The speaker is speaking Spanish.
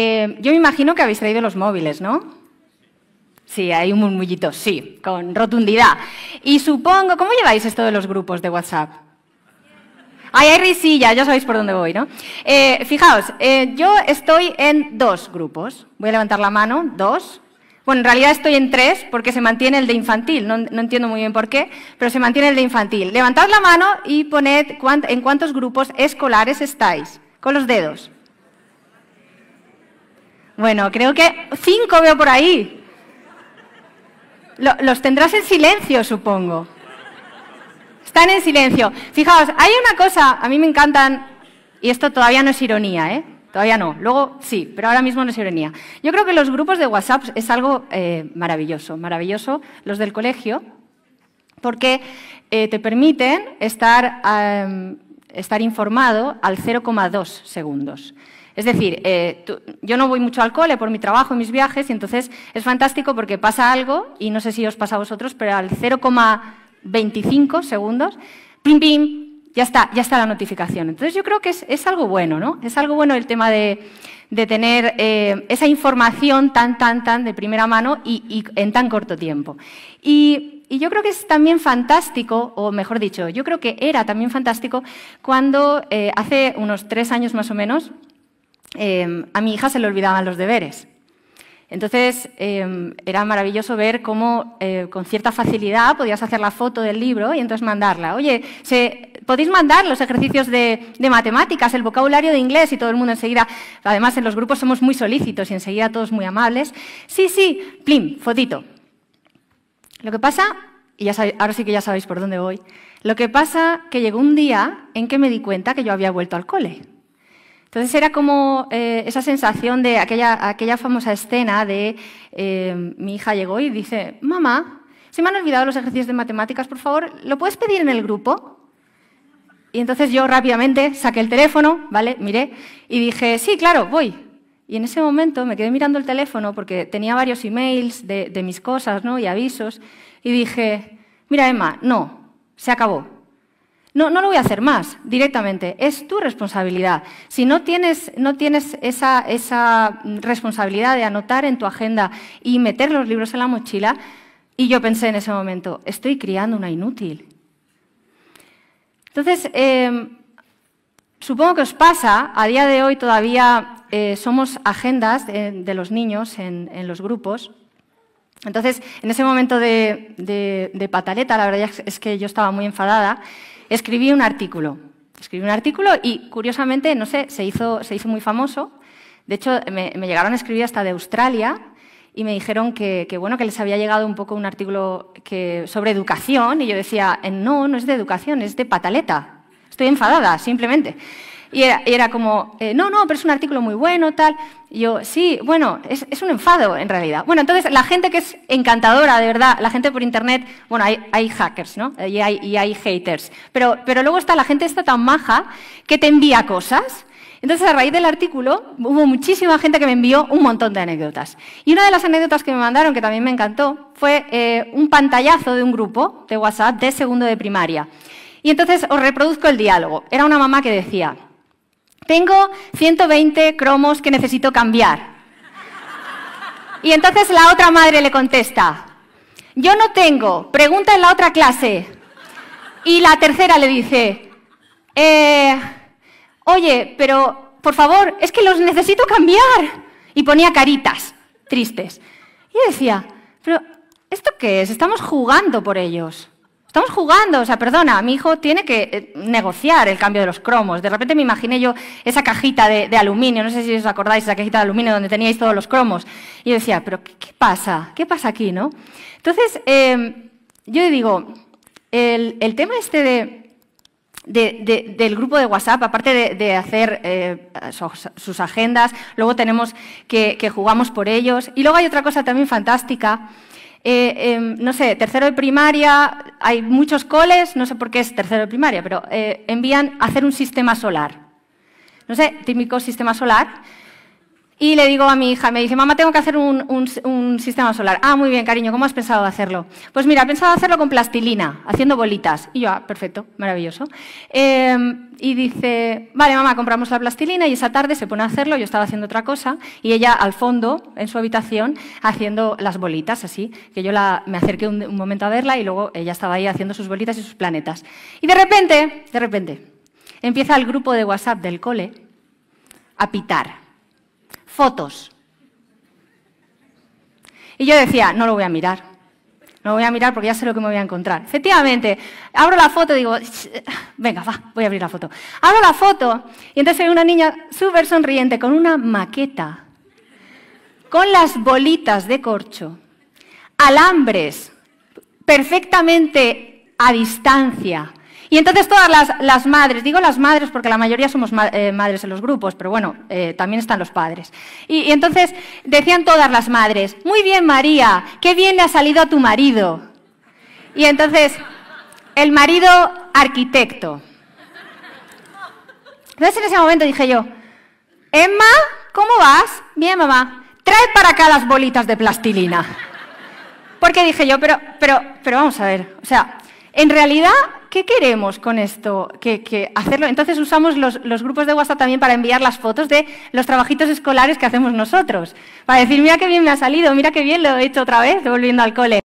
Eh, yo me imagino que habéis traído los móviles, ¿no? Sí, hay un murmullito, sí, con rotundidad. Y supongo, ¿cómo lleváis esto de los grupos de WhatsApp? Ay, hay risilla, ya sabéis por dónde voy, ¿no? Eh, fijaos, eh, yo estoy en dos grupos. Voy a levantar la mano, dos. Bueno, en realidad estoy en tres porque se mantiene el de infantil. No, entiendo muy bien por qué, pero se mantiene el de infantil. Levantad la mano y poned en cuántos grupos escolares estáis, con los dedos. Bueno, creo que cinco veo por ahí. los tendrás en silencio, supongo. Están en silencio. Fijaos, hay una cosa, a mí me encantan, y esto todavía no es ironía, ¿eh? Todavía no. Luego sí, pero ahora mismo no es ironía. Yo creo que los grupos de WhatsApp es algo eh, maravilloso, maravilloso, los del colegio, porque eh, te permiten estar, estar informado al 0,2 segundos. Es decir, eh, yo no voy mucho al cole por mi trabajo y mis viajes, y entonces es fantástico porque pasa algo, y no sé si os pasa a vosotros, pero al 0,25 segundos, pim, pim, ya está, ya está la notificación. Entonces yo creo que es, algo bueno, ¿no? Es algo bueno el tema de, tener eh, esa información tan, tan, tan de primera mano y, en tan corto tiempo. Y, yo creo que es también fantástico, o mejor dicho, yo creo que era también fantástico cuando eh, hace unos tres años más o menos, Em, a mi hija se le olvidaban los deberes. Entonces, em, era maravilloso ver cómo eh, con cierta facilidad podías hacer la foto del libro y entonces mandarla. Oye, podéis mandar los ejercicios de, matemáticas, el vocabulario de inglés y todo el mundo enseguida. Además, en los grupos somos muy solícitos y enseguida todos muy amables. Sí, sí, plim, fotito. Lo que pasa, y ahora sí que ya sabéis por dónde voy, lo que pasa que llegó un día en que me di cuenta que yo había vuelto al cole. Entonces era como eh, esa sensación de aquella, aquella famosa escena de eh, mi hija llegó y dice, mamá, se me han olvidado los ejercicios de matemáticas, por favor, ¿lo puedes pedir en el grupo? Y entonces yo rápidamente saqué el teléfono, ¿vale? Miré y dije, sí, claro, voy. Y en ese momento me quedé mirando el teléfono porque tenía varios emails de, de mis cosas, Y avisos. Y dije, mira, Emma, no, se acabó. No, lo voy a hacer más directamente. Es tu responsabilidad. Si no tienes, no tienes esa, responsabilidad de anotar en tu agenda y meter los libros en la mochila, y yo pensé en ese momento, estoy criando una inútil. Entonces, em, supongo que os pasa, a día de hoy todavía eh, somos agendas de, los niños en, en los grupos, entonces, en ese momento de, pataleta, la verdad es que yo estaba muy enfadada, escribí un artículo. Escribí un artículo y, curiosamente, no sé, se hizo, se hizo muy famoso. De hecho, me, llegaron a escribir hasta de Australia y me dijeron que, bueno, que les había llegado un poco un artículo sobre educación y yo decía, eh, no, no es de educación, es de pataleta. Estoy enfadada, simplemente. Y era, como, eh, no, no, pero es un artículo muy bueno, tal. Y yo, sí, bueno, es, es, un enfado en realidad. Bueno, entonces la gente que es encantadora, de verdad, la gente por internet, bueno, hay, hay hackers, ¿no? Y hay, y hay haters. Pero, pero luego está la gente está tan maja que te envía cosas. Entonces, a raíz del artículo, hubo muchísima gente que me envió un montón de anécdotas. Y una de las anécdotas que me mandaron, que también me encantó, fue eh, un pantallazo de un grupo de WhatsApp de segundo de primaria. Y entonces os reproduzco el diálogo. Era una mamá que decía, tengo 120 cromos que necesito cambiar. Y entonces la otra madre le contesta, yo no tengo, pregunta en la otra clase. Y la tercera le dice, eh, oye, pero por favor, es que los necesito cambiar. Y ponía caritas tristes. Y decía, pero ¿esto qué es? Estamos jugando por ellos. Estamos jugando, o sea, perdona, mi hijo tiene que eh, negociar el cambio de los cromos. De repente me imaginé yo esa cajita de, aluminio, no sé si os acordáis, esa cajita de aluminio donde teníais todos los cromos. Y yo decía, pero ¿qué, pasa? ¿Qué pasa aquí, no? Entonces, em, yo digo, el, tema este de, del grupo de WhatsApp, aparte de, hacer eh, sus, agendas, luego tenemos que, que, jugamos por ellos. Y luego hay otra cosa también fantástica, eh, em, no sé, tercero de primaria, hay muchos coles, no sé por qué es tercero de primaria, pero eh, envían a hacer un sistema solar. No sé, típico sistema solar. Y le digo a mi hija, me dice, mamá, tengo que hacer un, sistema solar. Ah, muy bien, cariño, ¿cómo has pensado hacerlo? Pues mira, he pensado hacerlo con plastilina, haciendo bolitas. Y yo, ah, perfecto, maravilloso. Em, y dice, vale, mamá, compramos la plastilina y esa tarde se pone a hacerlo, yo estaba haciendo otra cosa, y ella al fondo, en su habitación, haciendo las bolitas, así, que yo la, me acerqué un momento a verla y luego ella estaba ahí haciendo sus bolitas y sus planetas. Y de repente, de repente, empieza el grupo de WhatsApp del cole a pitar fotos. Y yo decía, no lo voy a mirar. No lo voy a mirar porque ya sé lo que me voy a encontrar. Efectivamente, abro la foto y digo, venga, va, voy a abrir la foto. Abro la foto y entonces veo una niña súper sonriente con una maqueta, con las bolitas de corcho, alambres perfectamente a distancia, y entonces todas las, madres, digo las madres porque la mayoría somos eh, madres en los grupos, pero bueno, eh, también están los padres. Y, entonces decían todas las madres, muy bien María, qué bien le ha salido a tu marido. Y entonces, el marido arquitecto. Entonces en ese momento dije yo, Emma, ¿cómo vas? Bien, mamá. Trae para acá las bolitas de plastilina. Porque dije yo, pero, pero, pero vamos a ver, o sea, en realidad, ¿qué queremos con esto? Que hacerlo? Entonces usamos los, los, grupos de WhatsApp también para enviar las fotos de los trabajitos escolares que hacemos nosotros. Para decir, mira qué bien me ha salido, mira qué bien lo he hecho otra vez, volviendo al cole.